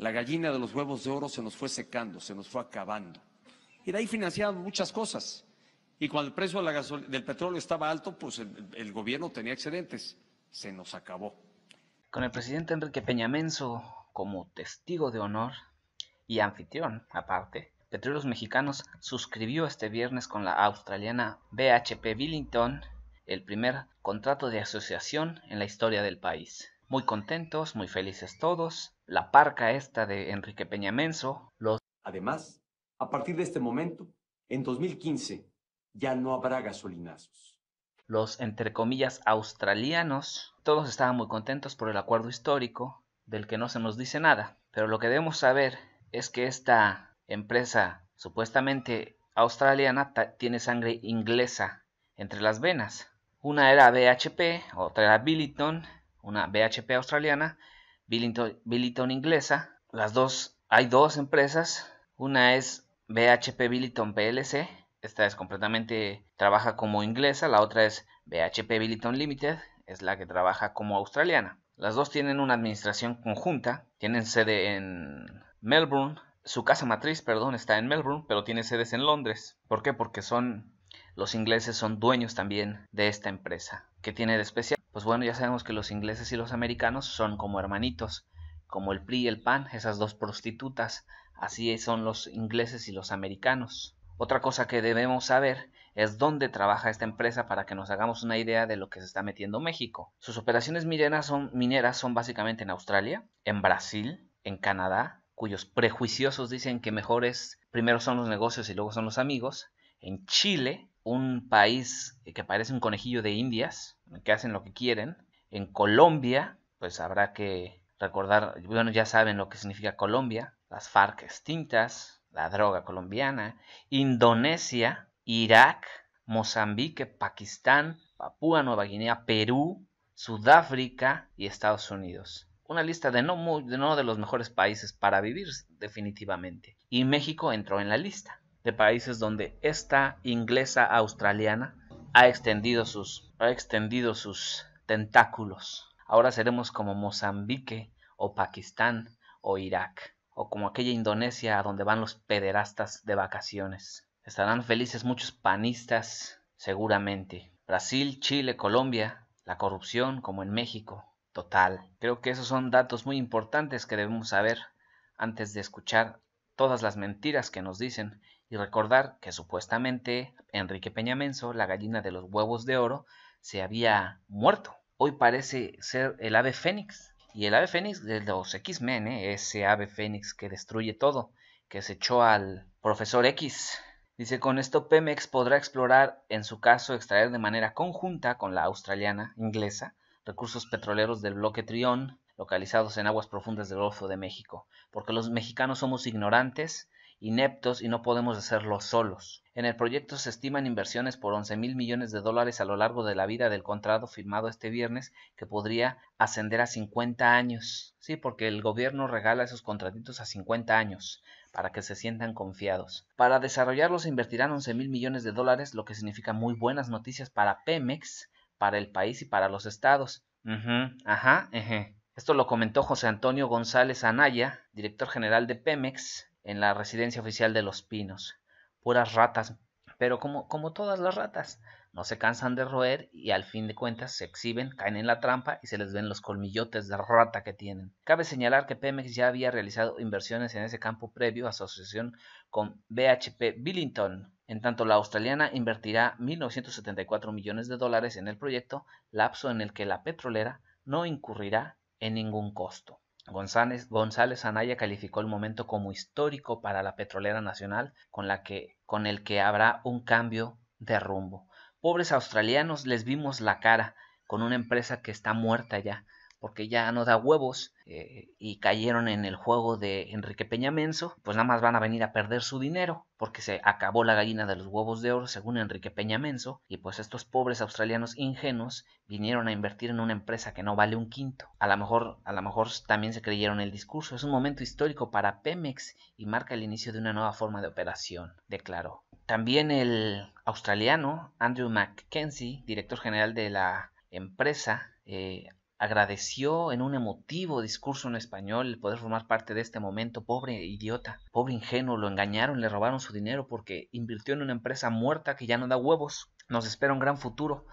la gallina de los huevos de oro se nos fue secando, se nos fue acabando. Y de ahí financiaban muchas cosas. Y cuando el precio la del petróleo estaba alto, pues el, gobierno tenía excedentes. Se nos acabó. Con el presidente Enrique Peña como testigo de honor y anfitrión, aparte, Petróleos Mexicanos suscribió este viernes con la australiana BHP Billington el primer contrato de asociación en la historia del país. Muy contentos, muy felices todos, la parca esta de Enrique Peñamenso, los... Además, a partir de este momento, en 2015, ya no habrá gasolinazos. Los, entre comillas, australianos, todos estaban muy contentos por el acuerdo histórico, del que no se nos dice nada, pero lo que debemos saber es que esta empresa supuestamente australiana tiene sangre inglesa entre las venas. Una era BHP, otra era Billiton, una BHP australiana, Billiton inglesa. Las dos, hay dos empresas. Una es BHP Billiton PLC. Esta es completamente, trabaja como inglesa. La otra es BHP Billiton Limited. Es la que trabaja como australiana. Las dos tienen una administración conjunta. Tienen sede en Melbourne. Su casa matriz, perdón, está en Melbourne, pero tiene sedes en Londres. ¿Por qué? Porque son los ingleses son dueños también de esta empresa. ¿Qué tiene de especial? pues bueno, ya sabemos que los ingleses y los americanos son como hermanitos, como el PRI y el PAN, esas dos prostitutas, así son los ingleses y los americanos. Otra cosa que debemos saber es dónde trabaja esta empresa para que nos hagamos una idea de lo que se está metiendo México. Sus operaciones mineras son, mineras son básicamente en Australia, en Brasil, en Canadá, cuyos prejuiciosos dicen que mejores primero son los negocios y luego son los amigos, en Chile, un país que parece un conejillo de indias, que hacen lo que quieren. En Colombia, pues habrá que recordar, bueno, ya saben lo que significa Colombia, las FARC extintas, la droga colombiana, Indonesia, Irak, Mozambique, Pakistán, Papúa Nueva Guinea, Perú, Sudáfrica y Estados Unidos. Una lista de no, de de los mejores países para vivir, definitivamente. Y México entró en la lista de países donde esta inglesa australiana ha extendido sus, ha extendido sus tentáculos. Ahora seremos como Mozambique o Pakistán o Irak o como aquella Indonesia a donde van los pederastas de vacaciones. Estarán felices muchos panistas, seguramente. Brasil, Chile, Colombia, la corrupción como en México, total. Creo que esos son datos muy importantes que debemos saber antes de escuchar todas las mentiras que nos dicen y recordar que supuestamente Enrique Peñamenso, la gallina de los huevos de oro, se había muerto. Hoy parece ser el ave fénix. Y el ave fénix de los X-Men, ¿eh? ese ave fénix que destruye todo, que se echó al profesor X. Dice, con esto Pemex podrá explorar, en su caso, extraer de manera conjunta con la australiana inglesa recursos petroleros del bloque Trión, localizados en aguas profundas del Golfo de México, porque los mexicanos somos ignorantes ineptos y no podemos hacerlo solos. En el proyecto se estiman inversiones por 11 mil millones de dólares a lo largo de la vida del contrato firmado este viernes, que podría ascender a 50 años. Sí, porque el gobierno regala esos contratitos a 50 años para que se sientan confiados. Para desarrollarlos se invertirán 11 mil millones de dólares, lo que significa muy buenas noticias para Pemex, para el país y para los estados. ajá, Esto lo comentó José Antonio González Anaya, director general de Pemex, en la residencia oficial de Los Pinos. Puras ratas, pero como, todas las ratas, no se cansan de roer y al fin de cuentas se exhiben, caen en la trampa y se les ven los colmillotes de rata que tienen. Cabe señalar que Pemex ya había realizado inversiones en ese campo previo a su asociación con BHP Billington. En tanto, la australiana invertirá 1.974 millones de dólares en el proyecto, lapso en el que la petrolera no incurrirá en ningún costo. González, González Anaya calificó el momento como histórico para la petrolera nacional con, la que, con el que habrá un cambio de rumbo. Pobres australianos les vimos la cara con una empresa que está muerta ya, porque ya no da huevos eh, y cayeron en el juego de Enrique Peña Menso, pues nada más van a venir a perder su dinero, porque se acabó la gallina de los huevos de oro, según Enrique Peña Menso, y pues estos pobres australianos ingenuos vinieron a invertir en una empresa que no vale un quinto. A lo mejor, a lo mejor también se creyeron el discurso. Es un momento histórico para Pemex y marca el inicio de una nueva forma de operación, declaró. También el australiano Andrew Mackenzie, director general de la empresa, eh, agradeció en un emotivo discurso en español el poder formar parte de este momento. Pobre idiota, pobre ingenuo, lo engañaron, le robaron su dinero porque invirtió en una empresa muerta que ya no da huevos. Nos espera un gran futuro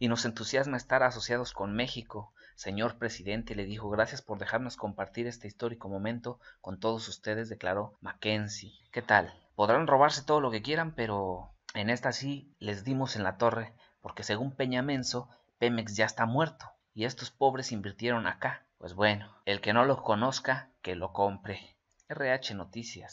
y nos entusiasma estar asociados con México. Señor presidente, le dijo, gracias por dejarnos compartir este histórico momento con todos ustedes, declaró Mackenzie. ¿Qué tal? Podrán robarse todo lo que quieran, pero en esta sí les dimos en la torre, porque según Peña Menso, Pemex ya está muerto y estos pobres invirtieron acá. Pues bueno, el que no lo conozca, que lo compre. RH Noticias.